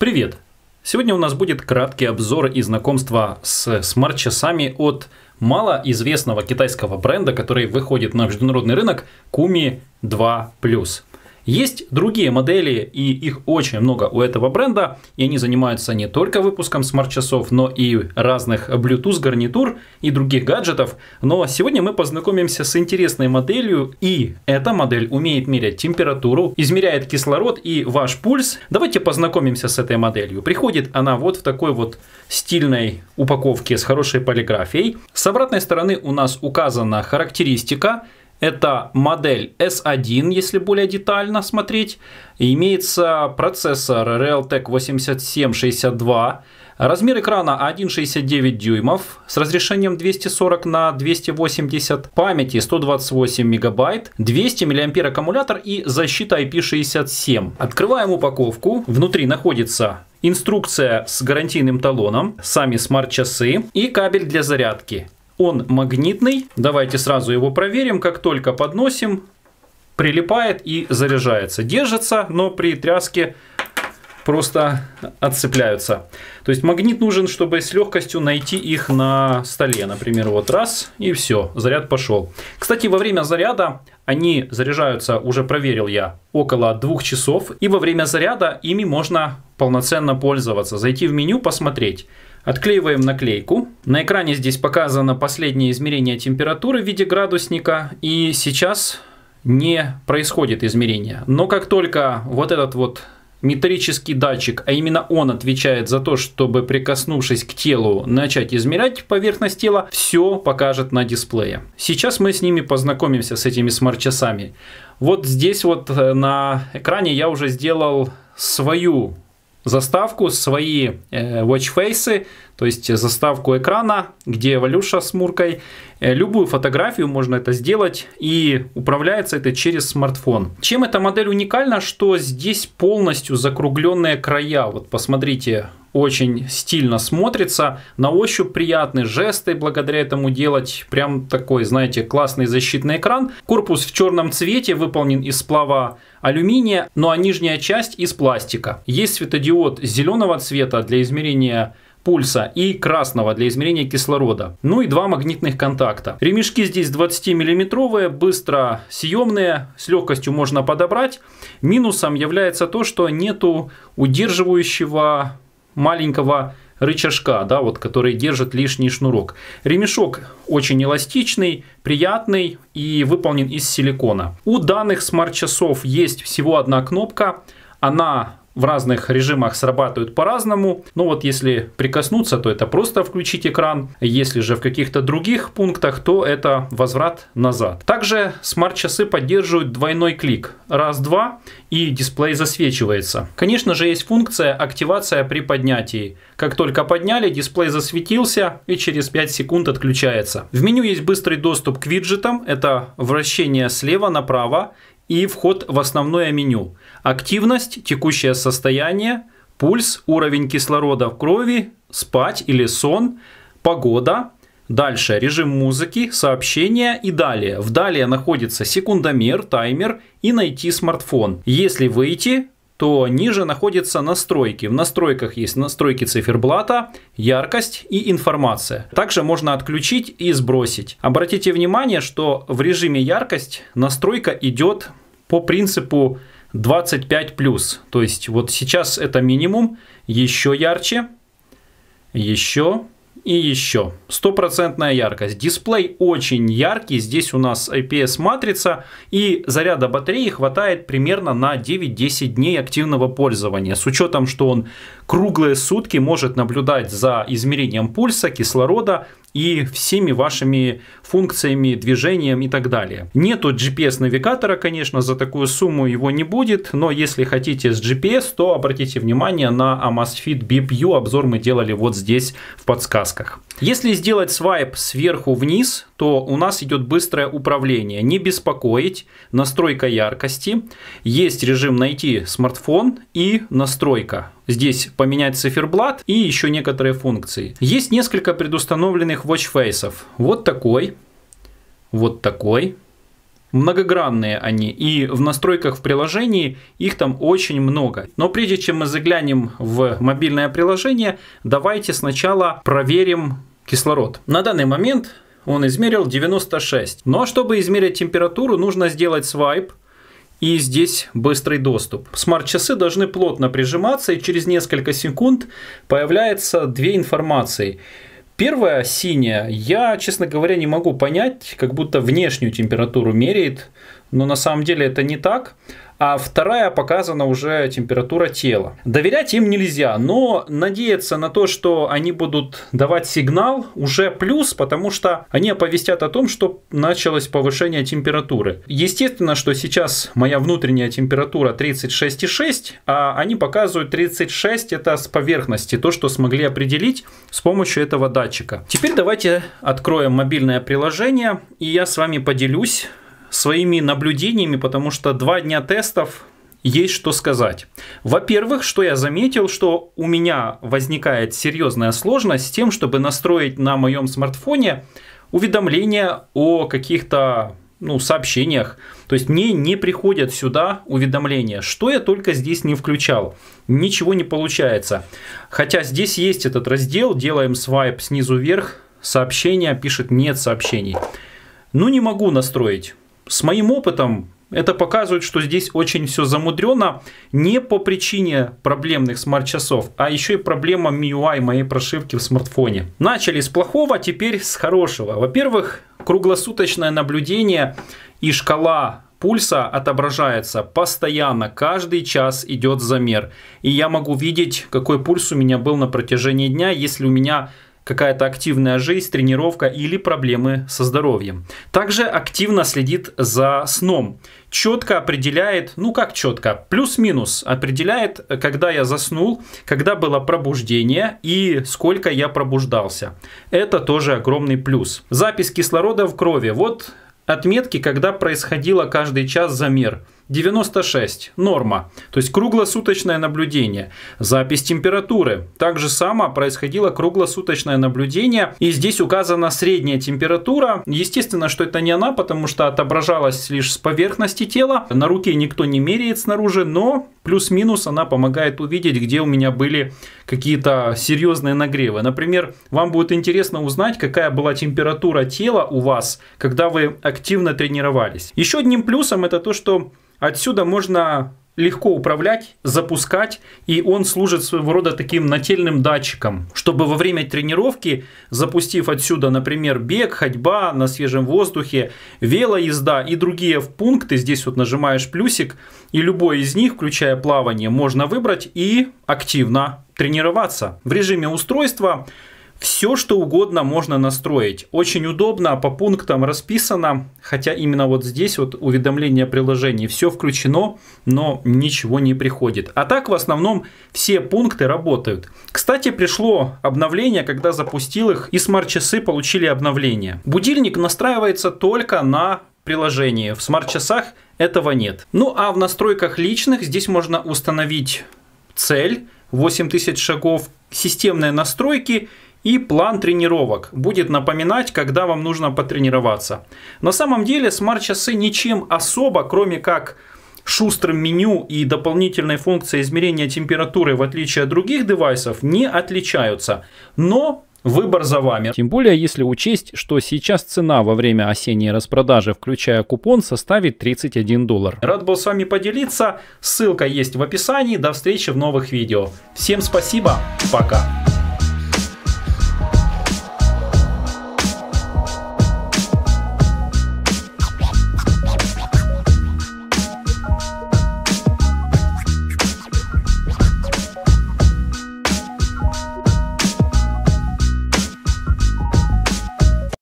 Привет! Сегодня у нас будет краткий обзор и знакомство с смарт-часами от малоизвестного китайского бренда, который выходит на международный рынок Kumi 2+. Есть другие модели, и их очень много у этого бренда, и они занимаются не только выпуском смарт-часов, но и разных Bluetooth гарнитур и других гаджетов. Но сегодня мы познакомимся с интересной моделью, и эта модель умеет мерять температуру, измеряет кислород и ваш пульс. Давайте познакомимся с этой моделью. Приходит она вот в такой вот стильной упаковке с хорошей полиграфией. С обратной стороны у нас указана характеристика, это модель S1, если более детально смотреть. Имеется процессор Realtek 8762. Размер экрана 1,69 дюймов с разрешением 240 на 280, памяти 128 мегабайт, 200 миллиампер аккумулятор и защита IP67. Открываем упаковку. Внутри находится инструкция с гарантийным талоном, сами смарт-часы и кабель для зарядки. Он магнитный. Давайте сразу его проверим. Как только подносим, прилипает и заряжается. Держится, но при тряске просто отцепляются. То есть магнит нужен, чтобы с легкостью найти их на столе. Например, вот раз и все, заряд пошел. Кстати, во время заряда они заряжаются, уже проверил я, около двух часов. И во время заряда ими можно полноценно пользоваться. Зайти в меню, посмотреть. Отклеиваем наклейку. На экране здесь показано последнее измерение температуры в виде градусника. И сейчас не происходит измерение. Но как только вот этот вот металлический датчик, а именно он отвечает за то, чтобы прикоснувшись к телу начать измерять поверхность тела, все покажет на дисплее. Сейчас мы с ними познакомимся, с этими смарт-часами. Вот здесь вот э, на экране я уже сделал свою заставку, свои э, faces, то есть заставку экрана, где Валюша с Муркой. Э, любую фотографию можно это сделать и управляется это через смартфон. Чем эта модель уникальна, что здесь полностью закругленные края. Вот посмотрите, очень стильно смотрится. На ощупь приятные жесты благодаря этому делать. Прям такой, знаете, классный защитный экран. Корпус в черном цвете выполнен из сплава алюминия, ну а нижняя часть из пластика. Есть светодиод зеленого цвета для измерения пульса и красного для измерения кислорода. Ну и два магнитных контакта. Ремешки здесь 20-миллиметровые, быстро съемные, с легкостью можно подобрать. Минусом является то, что нету удерживающего маленького рычажка, да, вот, который держит лишний шнурок. Ремешок очень эластичный, приятный и выполнен из силикона. У данных смарт-часов есть всего одна кнопка. Она в разных режимах срабатывают по-разному. Но вот если прикоснуться, то это просто включить экран. Если же в каких-то других пунктах, то это возврат назад. Также смарт-часы поддерживают двойной клик. Раз-два и дисплей засвечивается. Конечно же есть функция активация при поднятии. Как только подняли, дисплей засветился и через 5 секунд отключается. В меню есть быстрый доступ к виджетам. Это вращение слева направо и вход в основное меню. Активность, текущее состояние, пульс, уровень кислорода в крови, спать или сон, погода, Дальше режим музыки, сообщения и далее. В далее находится секундомер, таймер и найти смартфон. Если выйти, то ниже находятся настройки. В настройках есть настройки циферблата, яркость и информация. Также можно отключить и сбросить. Обратите внимание, что в режиме яркость настройка идет по принципу 25 плюс. То есть вот сейчас это минимум, еще ярче, еще и еще. Стопроцентная яркость. Дисплей очень яркий. Здесь у нас IPS матрица и заряда батареи хватает примерно на 9-10 дней активного пользования. С учетом, что он круглые сутки может наблюдать за измерением пульса, кислорода, и всеми вашими функциями, движением и так далее. Нету GPS-навигатора, конечно, за такую сумму его не будет, но если хотите с GPS, то обратите внимание на Amazfit BPU, обзор мы делали вот здесь в подсказках. Если сделать свайп сверху вниз, то у нас идет быстрое управление. Не беспокоить, настройка яркости, есть режим найти смартфон и настройка. Здесь поменять циферблат и еще некоторые функции. Есть несколько предустановленных watchfaces. Вот такой, вот такой. Многогранные они, и в настройках в приложении их там очень много. Но прежде чем мы заглянем в мобильное приложение, давайте сначала проверим кислород. На данный момент он измерил 96. Но ну, а чтобы измерить температуру, нужно сделать свайп и здесь быстрый доступ. Смарт-часы должны плотно прижиматься, и через несколько секунд появляется две информации. Первая синяя, я, честно говоря, не могу понять, как будто внешнюю температуру меряет, но на самом деле это не так а вторая показана уже температура тела. Доверять им нельзя, но надеяться на то, что они будут давать сигнал, уже плюс, потому что они оповестят о том, что началось повышение температуры. Естественно, что сейчас моя внутренняя температура 36,6, а они показывают 36, это с поверхности, то, что смогли определить с помощью этого датчика. Теперь давайте откроем мобильное приложение, и я с вами поделюсь своими наблюдениями, потому что два дня тестов есть что сказать. Во-первых, что я заметил, что у меня возникает серьезная сложность с тем, чтобы настроить на моем смартфоне уведомления о каких-то ну, сообщениях. То есть мне не приходят сюда уведомления. Что я только здесь не включал. Ничего не получается. Хотя здесь есть этот раздел. Делаем свайп снизу вверх. Сообщения пишет нет сообщений. Ну не могу настроить с моим опытом это показывает, что здесь очень все замудрено не по причине проблемных смарт-часов, а еще и проблема MIUI моей прошивки в смартфоне. Начали с плохого, теперь с хорошего. Во-первых, круглосуточное наблюдение и шкала пульса отображается постоянно, каждый час идет замер. И я могу видеть, какой пульс у меня был на протяжении дня, если у меня какая-то активная жизнь, тренировка или проблемы со здоровьем. Также активно следит за сном. Четко определяет, ну как четко, плюс-минус определяет, когда я заснул, когда было пробуждение и сколько я пробуждался. Это тоже огромный плюс. Запись кислорода в крови. Вот отметки, когда происходило каждый час замер. 96. Норма. То есть круглосуточное наблюдение. Запись температуры. Так же само происходило круглосуточное наблюдение. И здесь указана средняя температура. Естественно, что это не она, потому что отображалась лишь с поверхности тела. На руке никто не меряет снаружи, но плюс-минус она помогает увидеть, где у меня были какие-то серьезные нагревы. Например, вам будет интересно узнать, какая была температура тела у вас, когда вы активно тренировались. Еще одним плюсом это то, что Отсюда можно легко управлять, запускать, и он служит своего рода таким нательным датчиком, чтобы во время тренировки, запустив отсюда, например, бег, ходьба на свежем воздухе, велоезда и другие пункты, здесь вот нажимаешь плюсик, и любой из них, включая плавание, можно выбрать и активно тренироваться в режиме устройства, все, что угодно можно настроить. Очень удобно, а по пунктам расписано, хотя именно вот здесь вот уведомления приложений Все включено, но ничего не приходит. А так в основном все пункты работают. Кстати, пришло обновление, когда запустил их, и смарт-часы получили обновление. Будильник настраивается только на приложение, В смарт-часах этого нет. Ну а в настройках личных здесь можно установить цель 8000 шагов, системные настройки – и план тренировок. Будет напоминать, когда вам нужно потренироваться. На самом деле смарт-часы ничем особо, кроме как шустрым меню и дополнительной функцией измерения температуры, в отличие от других девайсов, не отличаются. Но Выбор за вами. Тем более, если учесть, что сейчас цена во время осенней распродажи, включая купон, составит 31 доллар. Рад был с вами поделиться. Ссылка есть в описании. До встречи в новых видео. Всем спасибо. Пока.